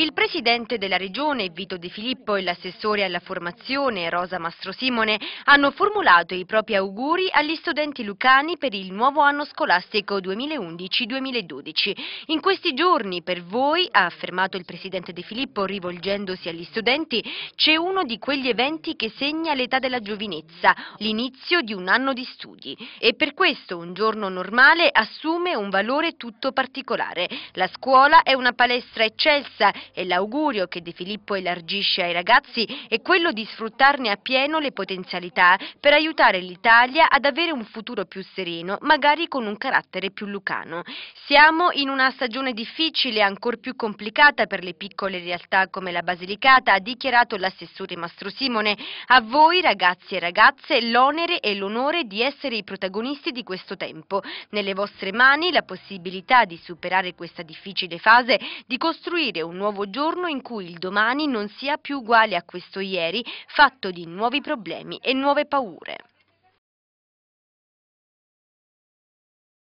Il presidente della regione Vito De Filippo e l'assessore alla formazione Rosa Mastro Simone hanno formulato i propri auguri agli studenti lucani per il nuovo anno scolastico 2011-2012. In questi giorni per voi, ha affermato il presidente De Filippo rivolgendosi agli studenti, c'è uno di quegli eventi che segna l'età della giovinezza, l'inizio di un anno di studi e per questo un giorno normale assume un valore tutto particolare. La scuola è una palestra eccelsa e l'augurio che De Filippo elargisce ai ragazzi è quello di sfruttarne appieno le potenzialità per aiutare l'Italia ad avere un futuro più sereno, magari con un carattere più lucano. Siamo in una stagione difficile, ancor più complicata per le piccole realtà come la Basilicata, ha dichiarato l'assessore Mastro Simone. A voi ragazzi e ragazze l'onere e l'onore di essere i protagonisti di questo tempo. Nelle vostre mani la possibilità di superare questa difficile fase, di costruire un nuovo nuovo giorno in cui il domani non sia più uguale a questo ieri, fatto di nuovi problemi e nuove paure.